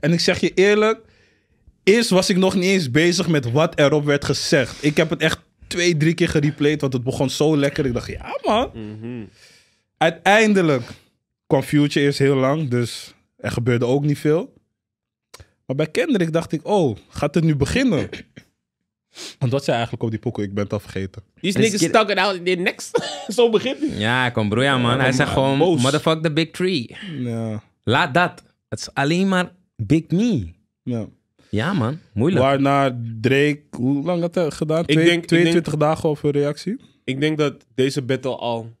En ik zeg je eerlijk, eerst was ik nog niet eens bezig met wat erop werd gezegd. Ik heb het echt twee, drie keer gereplayed, want het begon zo lekker. Ik dacht, ja man. Mhm. Uiteindelijk kwam Future eerst heel lang, dus er gebeurde ook niet veel. Maar bij Kendrick dacht ik, oh, gaat het nu beginnen? Want wat zei eigenlijk op die pokoe? Ik ben het al vergeten. Die niggas stuck it out in next, Zo begint hij. Ja, kom broer, ja man. hij zegt gewoon, motherfuck the big tree. Laat dat. Het is alleen maar Big Me. Ja. Ja, man. Moeilijk. Waarna Drake, hoe lang had hij gedaan? Twee, denk, 22 dagen over reactie? Ik denk dat deze battle al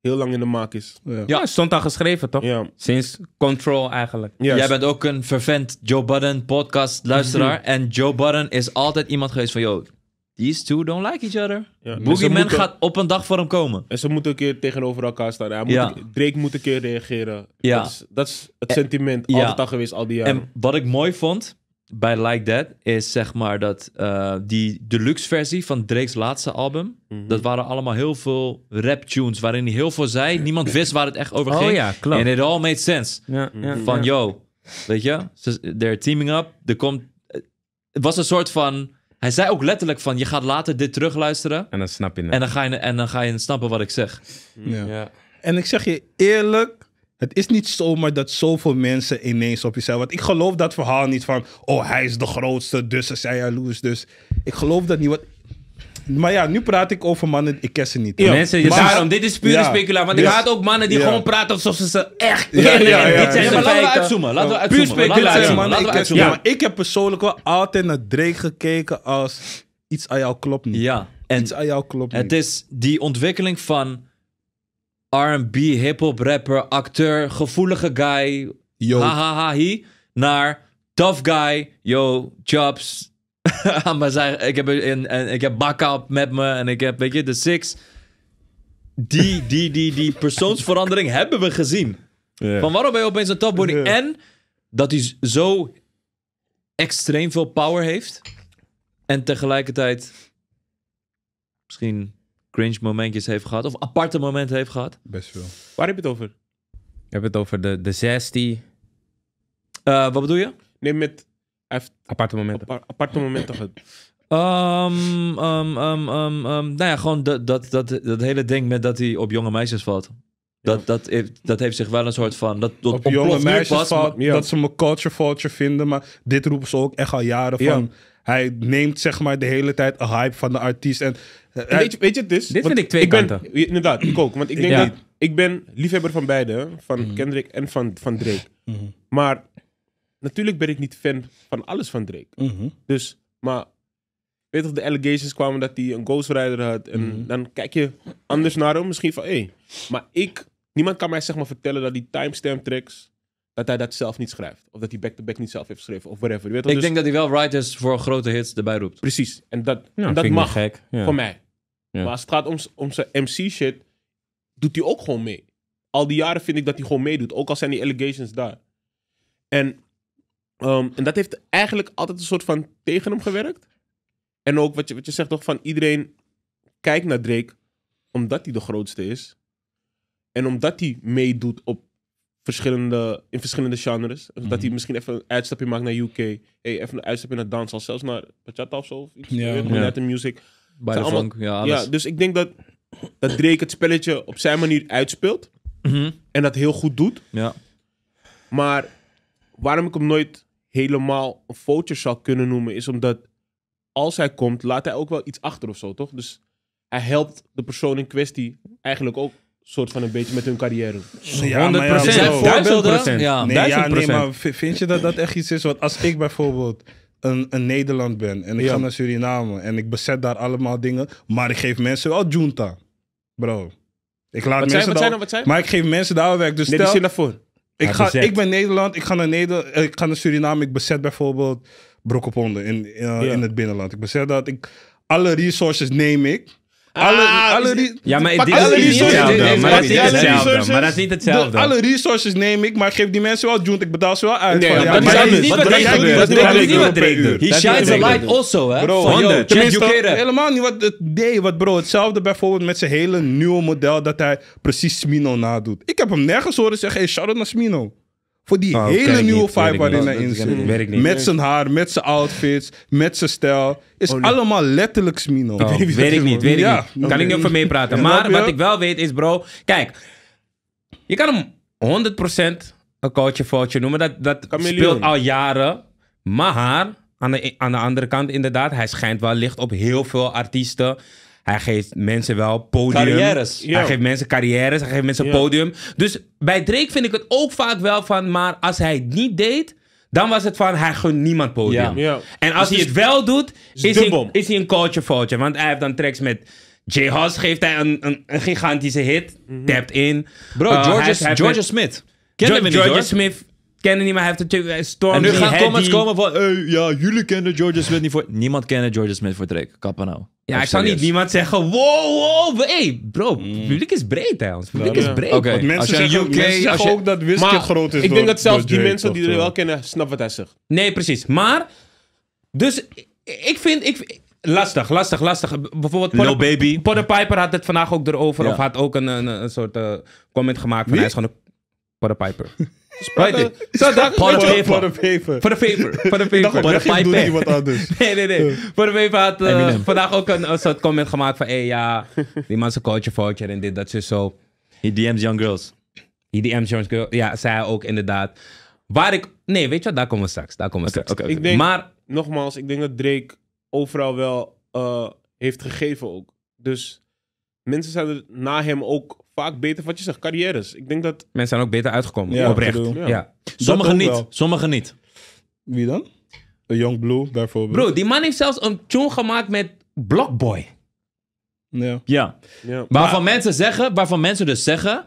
heel lang in de maak is. Ja, stond al geschreven, toch? Ja. Sinds Control eigenlijk. Jij bent ook een vervent Joe Budden podcast luisteraar. Mhm. En Joe Budden is altijd iemand geweest van, yo, These two don't like each other. Boogie man gaat op een dag voor hem komen. En ze moeten een keer tegenover elkaar staan. moet ja. Drake moet een keer reageren. Ja. Dat, is, het sentiment en, altijd al geweest, al die jaren. En wat ik mooi vond bij Like That is zeg maar dat eh, die deluxe versie van Drake's laatste album, mhm. dat waren allemaal heel veel rap tunes waarin hij heel veel zei. Niemand wist waar het echt over oh ging. Oh ja, klopt. En it all made sense. Mhm. van yo, weet je, they're teaming up. Er komt, het was een soort van hij zei ook letterlijk van, je gaat later dit terugluisteren. En dan snap je En dan ga je, en dan ga je snappen wat ik zeg. Ja. ja. En ik zeg je eerlijk, het is niet zomaar dat zoveel mensen ineens op je zijn. Want ik geloof dat verhaal niet van, oh hij is de grootste, dus ze zijn jaloers. Dus ik geloof dat niet. Wat maar ja, nu praat ik over mannen, ik ken ze niet. Ja. Mensen, daarom, dit is pure ja. speculatie. Want ik haat ook mannen die gewoon praten alsof ze ze echt kennen. Ja, ja, dit zijn laten we uitzoomen. Puur speculatie. ik heb persoonlijk wel altijd naar Drake gekeken als iets aan jou klopt niet. Ja. En iets aan jou klopt niet. Het is die ontwikkeling van R&B, hip-hop rapper, acteur, gevoelige guy, Hahaha. ha ha ha hi, naar tough guy, yo, chops, Ah, maar Ik heb, een, ik heb Bakka met me en ik heb, weet je, de Six. Die, die, die, die persoonsverandering hebben we gezien. Van waarom ben je opeens een topbody? En dat hij zo extreem veel power heeft. En tegelijkertijd misschien cringe momentjes heeft gehad. Of aparte momenten heeft gehad. Best veel. Waar heb je het over? Je het over de, de zes die... Eh, wat bedoel je? neem met heeft aparte momenten. aparte momenten gehad. Um, um, ehm, ehm, ehm, nou ja, gewoon dat, dat, dat, dat hele ding met dat hij op jonge meisjes valt. Dat, dat, heeft, dat heeft zich wel een soort van. Dat, dat op jonge meisjes valt, dat ze me culture vulture vinden. Maar dit roepen ze ook echt al jaren van. Hij neemt zeg maar de hele tijd een hype van de artiest. En, eh, weet, je, weet je, het is. Dit vind ik twee ik kanten. Ben, inderdaad, ik ook. Want ik denk dat ik ben liefhebber van beide. Van mhm. Kendrick en van, van Drake. Mhm. Maar Natuurlijk ben ik niet fan van alles van Drake. Mhm. Dus, maar weet toch, de allegations kwamen dat hij een Ghost Rider had. En mhm. dan kijk je anders naar hem, misschien van hé. Maar ik, niemand kan mij zeg maar vertellen dat die timestamp tracks, dat hij dat zelf niet schrijft. Of dat hij back-to-back niet zelf heeft geschreven, of whatever. Weet Ik denk dus dat hij wel writers voor grote hits erbij roept. Precies. En dat, dat mag voor mij. Ja. Maar als het gaat om, om zijn MC-shit, doet hij ook gewoon mee. Al die jaren vind ik dat hij gewoon meedoet, ook al zijn die allegations daar. En Ehm, en dat heeft eigenlijk altijd een soort van tegen hem gewerkt. En ook wat je, wat je zegt toch van iedereen kijkt naar Drake omdat hij de grootste is. En omdat hij meedoet op verschillende, in verschillende genres. Dus dat hij mhm. misschien even een uitstapje maakt naar UK. Hey, even een uitstapje naar dans. al zelfs naar bachata of zo. Of iets. Ja, ja. de music. Bij de funk, ja, ja. Dus ik denk dat, dat Drake het spelletje op zijn manier uitspeelt. Mhm. En dat heel goed doet. Ja. Maar waarom ik hem nooit helemaal een foutje zou kunnen noemen, is omdat als hij komt, laat hij ook wel iets achter of zo, toch? Dus hij helpt de persoon in kwestie eigenlijk ook soort van een beetje met hun carrière. Ja, 100%. Ja, Ja, nee, maar vind je dat dat echt iets is? Want als ik bijvoorbeeld een, een Nederland ben en ik ga naar Suriname en ik bezet daar allemaal dingen, maar ik geef mensen wel junta. Bro. Ik laat mensen wat daar, zijn, wat zijn? Maar ik geef mensen daar werk. Dus nee, stel, die ik, ga, ik ben Nederland, ik ga naar Nederland, eh, ik ga naar Suriname, ik bezet bijvoorbeeld brokkenponden in, in, eh, in het binnenland. Ik bezet dat, ik, alle resources neem ik alle, ah, alle Ja, maar resources- hetzelfde. Maar dat is niet hetzelfde. alle resources neem ik, maar geef die mensen wel joint. Ik betaal ze wel uit. Nee, dat is niet wat Drake doet. He shines a light also, hè? Bro, helemaal niet wat het Wat bro, hetzelfde bijvoorbeeld met zijn hele nieuwe model dat hij precies Smino nadoet. Ik heb hem nergens horen zeggen, shout-out naar Smino. Voor die ah, hele nieuwe vibe waarin hij in zit. Met zijn haar, met zijn outfits, met zijn stijl. Is allemaal letterlijk Smino. Oh, weet ik niet, weet ik niet. Kan ik niet over meepraten. maar wat ik wel weet is, bro. Kijk, je kan hem 100% een coachje foutje noemen. Dat, dat speelt al jaren. Maar aan de, aan de andere kant, inderdaad, hij schijnt wel licht op heel veel artiesten. Hij geeft mensen wel podium. Carrières. Hij geeft mensen carrières. Hij geeft mensen podium. Dus bij Drake vind ik het ook vaak wel van... Maar als hij het niet deed... Dan was het van, hij gunt niemand podium. En als dus hij het wel doet, is, hij, is hij, een culture foutje. Want hij heeft dan tracks met... Jay Haas geeft hij een, gigantische hit. Mm Tapt in. Bro, George, eh, George Smith. Kennen we niet, George Smith kennen niet, maar hij heeft een eh, Storm. En nu gaan comments komen van, hey, ja, jullie kennen George Smith niet voor... Niemand kende George Smith voor Drake. Kappen nou. Ja, oh, ik zou niet niemand zeggen, wow, wow, hey, bro, het mm. publiek is breed hè, ons publiek is breed. Want Mensen zeggen, ook, als je- ook dat Wizkid groot is Ik denk dat zelfs die mensen die er wel kennen, snappen wat hij zegt. Nee, precies. Maar, dus ik- vind, ik, lastig, lastig, lastig. Bijvoorbeeld Lil Podder- Baby. Piper had het vandaag ook erover, of had ook een, een, een soort eh, comment gemaakt van hij is gewoon een de Piper. Spijtig. Voor de Voor de paper. Voor de paper. Voor de paper. Voor de paper. iemand anders. Nee, nee, nee. Voor de paper had eh, vandaag ook een, soort comment gemaakt van... Hé, ja, die man zijn een coach en dit, dat, zo, dus zo. He DM's young girls. He DM's young girls. Ja, zij ook inderdaad. Waar ik... Nee, weet je wat? Daar komen we straks. Daar komen we straks. Ik denk, maar... Nogmaals, ik denk dat Drake overal wel eh, heeft gegeven ook. Dus mensen zijn er na hem ook vaak beter wat je zegt, carrières. Ik denk dat... Mensen zijn ook beter uitgekomen, ja, oprecht. Ja. Sommigen niet, sommigen niet. Wie dan? De Young Blue bijvoorbeeld. Bro, die man heeft zelfs een tune gemaakt met Blockboy. Ja. ja. ja. Waarvan, mensen zeggen, waarvan mensen dus zeggen,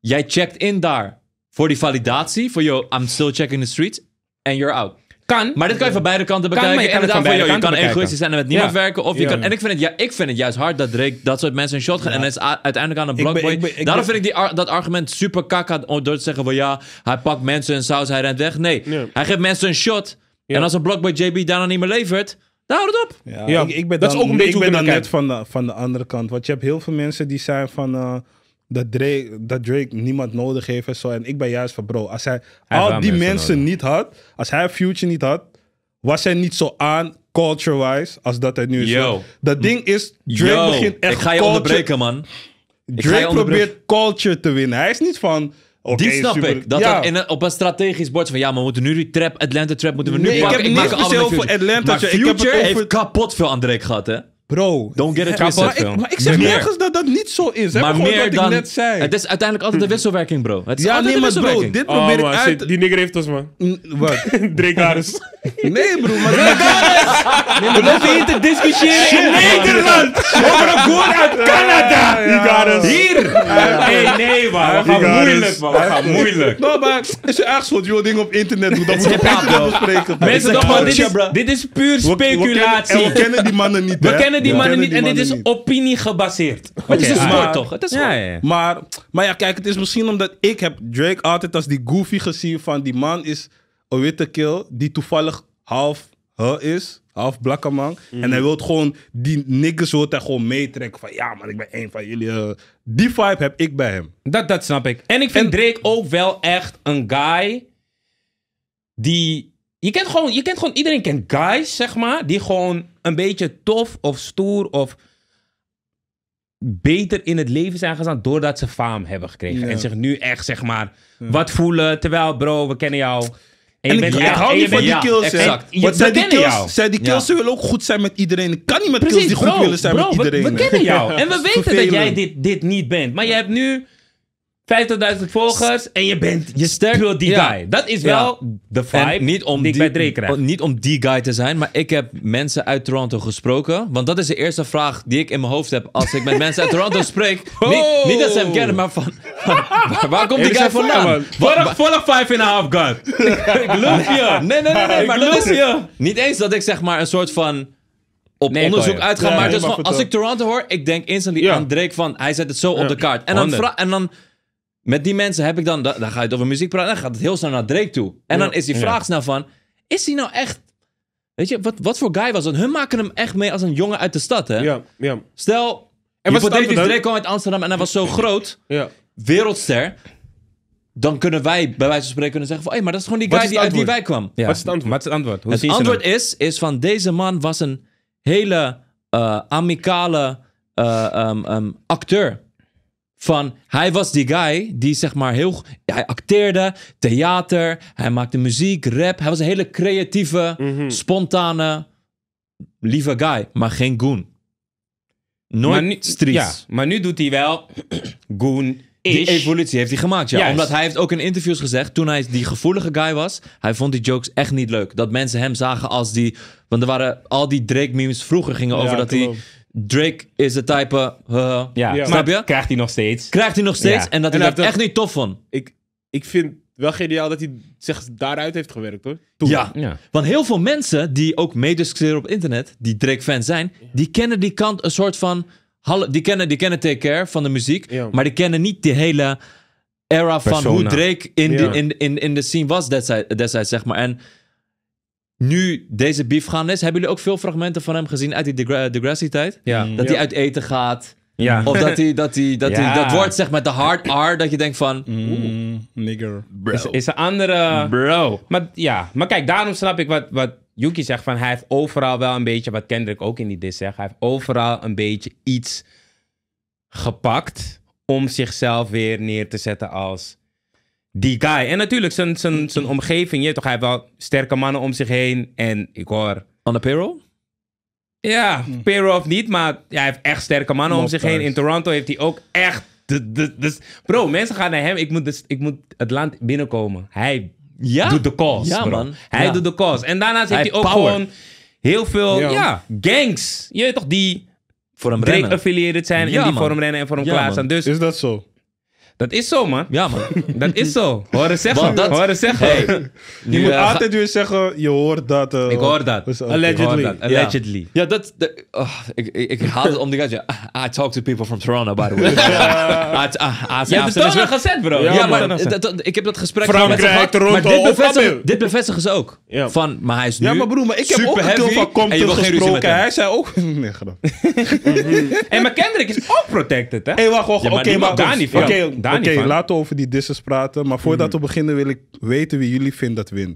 jij checkt in daar voor die validatie, voor yo I'm still checking the streets, and you're out. Kan. Maar dit kan je van beide kanten bekijken. Kan, je kan en je kan egoïstisch zijn en met niemand ja. werken. Of je kan, en ik vind, het, ja, ik vind het juist hard dat Drake dat soort mensen een shot gaat. en En is uiteindelijk aan een blockboy. Daarom vind ik die, dat argument super kak door te zeggen van ja, hij pakt mensen een saus, hij rent weg. Nee, hij geeft mensen een shot. En als een blockboy JB daarna niet meer levert, dan houdt het op. Ja, Ik, ben dat is ook een beetje ik ben dan net van de, van de andere kant. Want je hebt heel veel mensen die zijn van... Eh, dat Drake, dat Drake niemand nodig heeft en zo. En ik ben juist van bro, als hij, al die mensen, niet had, als hij Future niet had, was hij niet zo aan culture-wise als dat hij nu is. Yo. Dat ding is, Drake begint echt Ik ga je onderbreken, man. Drake probeert culture te winnen. Hij is niet van... die snap ik. Dat hij in op een strategisch bord van ja, maar we moeten nu die trap, Atlanta trap, moeten we nu pakken. Ik heb niet speciaal voor Atlanta. Future, dus ik heb het heeft kapot veel aan Drake gehad, hè? Bro. Don't get it twisted. Maar ik, maar ik zeg nergens dat dat niet zo is. Maar, Gewoon meer wat dan, ik net zei. Het is uiteindelijk altijd de wisselwerking, bro. Het is ja, altijd nee, maar bro, dit probeer oh, ik uit... die nigger heeft ons, man. Mm, wat? Nee, bro, maar... Drake We hier te discussiëren in Nederland! Over een goer uit Canada! Hier! Nee, nee, man. We gaan moeilijk, man. We gaan moeilijk. Nou, maar is je echt wat joh dingen op internet moet, dat moet je echt bespreken. Mensen, dit is puur speculatie. We kennen die mannen niet, hè? die mannen niet. en dit is opinie gebaseerd. het is een toch? Het is Maar, maar ja, kijk, het is misschien omdat ik heb Drake altijd als die goofy gezien van die man is een witte kill die toevallig half huh is, half blakke man. Mhm. En hij wil gewoon, die niggers gewoon meetrekken van ja maar ik ben één van jullie. Eh. Die vibe heb ik bij hem. Dat, dat snap ik. En ik vind Drake ook wel echt een guy die je kent, gewoon, je kent gewoon, iedereen kent guys, zeg maar, die gewoon een beetje tof of stoer of beter in het leven zijn gestaan doordat ze faam hebben gekregen. En zich nu echt, zeg maar, wat voelen. Terwijl, bro, we kennen jou. En, en bent, ik niet van die kills, exact. Want zijn die kills, Zij die kills willen ook goed zijn met iedereen. Ik kan niet met Precies, kills die goed willen zijn met iedereen. We, we kennen jou. en we weten dat jij dit, dit niet bent. Maar je hebt nu 50.000 volgers en je bent je sterke die guy. Dat is wel de vibe niet om die, ik bij Dre krijg. Niet om die guy te zijn, maar ik heb mensen uit Toronto gesproken. Want dat is de eerste vraag die ik in mijn hoofd heb als ik met mensen uit Toronto spreek. Niet, dat ze hem kennen, maar van... waar, komt die guy vandaan? Volg 5 en half guy. ik loop je. Nee, nee, nee, nee maar dat je. Niet eens dat ik zeg maar een soort van op onderzoek uitgaan. maar, als ik Toronto hoor, ik denk instantly aan Drake van... Hij zet het zo op de kaart. En dan, en dan met die mensen heb ik dan, dan ga je het over muziek praten, dan gaat het heel snel naar Drake toe. En dan is die vraag snel van, is hij nou echt... Weet je, wat, wat voor guy was dat? Hun maken hem echt mee als een jongen uit de stad, hè? Ja, ja. Stel, en was hypothetisch Drake kwam uit Amsterdam en hij was zo groot, Ja. wereldster. Dan kunnen wij bij wijze van spreken kunnen zeggen van... Hé, maar dat is gewoon die guy die uit die wijk kwam. Wat is het antwoord? Wat is het antwoord? Het antwoord is, is van deze man was een hele eh, amicale eh, ehm, ehm acteur. Van, hij was die guy die zeg maar heel... Hij acteerde, theater, hij maakte muziek, rap. Hij was een hele creatieve, mhm. spontane, lieve guy. Maar geen goon. Nooit maar maar nu doet hij wel goon die evolutie heeft hij gemaakt, ja. Omdat hij heeft ook in interviews gezegd, toen hij die gevoelige guy was, hij vond die jokes echt niet leuk. Dat mensen hem zagen als die... Want er waren al die Drake-memes vroeger gingen over dat hij Drake is de type. ja, Snap je? Krijgt hij nog steeds. Krijgt hij nog steeds. En dat hij en echt niet tof van. Ik, ik vind wel geniaal dat hij zich daaruit heeft gewerkt hoor. Toen. Ja. ja. want heel veel mensen die ook meediscussiëren op internet, die Drake-fan zijn, die kennen die kant een soort van. Die kennen, die kennen Take Care van de muziek, maar die kennen niet die hele era van hoe Drake in, de, in, in, in de scene was destijds, destijds, zeg maar. En nu deze beef gaan is, hebben jullie ook veel fragmenten van hem gezien uit die eh, Degrassi-tijd? Ja. Mm. Dat hij uit eten gaat. Ja. Of dat hij dat, hij, dat, hij, dat wordt zeg met de hard R, dat je denkt van... Mm, nigger. Bro. Is, een andere... Bro. Maar, ja. maar kijk, daarom snap ik wat, wat Yuki zegt van hij heeft overal wel een beetje, wat Kendrick ook in die dis zegt, hij heeft overal een beetje iets gepakt om zichzelf weer neer te zetten als die guy. En natuurlijk zijn, zijn, zijn omgeving. Je, toch, hij heeft wel sterke mannen om zich heen. En ik hoor... On the payroll? Ja, hm. payroll of niet. Maar hij heeft echt sterke mannen om zich heen. In Toronto heeft hij ook echt... Dus, bro, mensen gaan naar hem. Ik moet, dus, ik moet het land binnenkomen. Hij doet de calls, ja, bro. Man. Hij doet de calls. En daarnaast heeft hij ook gewoon heel veel ja. gangs. Je weet toch, die... Voor hem rennen. affiliated zijn en die man. voor hem rennen en voor hem klaarstaan. Dus, Is dat zo? Dat is zo, man. Ja, man. Dat is zo. Horen zeggen. Dat... Horen zeggen. je moet altijd weer zeggen, je hoort dat. Eh, ik hoor dat. Allegedly. Allegedly. Ja, dat... Oh, ik, ik, haal het om die gaatje. I talk to people from Toronto, by the way. ja. je hebt het wel gezet, bro. Ja, maar ik heb dat gesprek Frankrijk, Toronto, maar dit bevestigen, dit ze ook. Van, maar hij is nu Ja, maar broer, maar ik heb ook heel van Compton gesproken. Hij zei ook... Nee, grap. En maar Kendrick is ook protected, hè? Hé, wacht, wacht. Oké, maar daar niet van. Oké, laten we over die disses praten. Maar voordat mhm. we beginnen wil ik weten wie jullie vinden dat wint.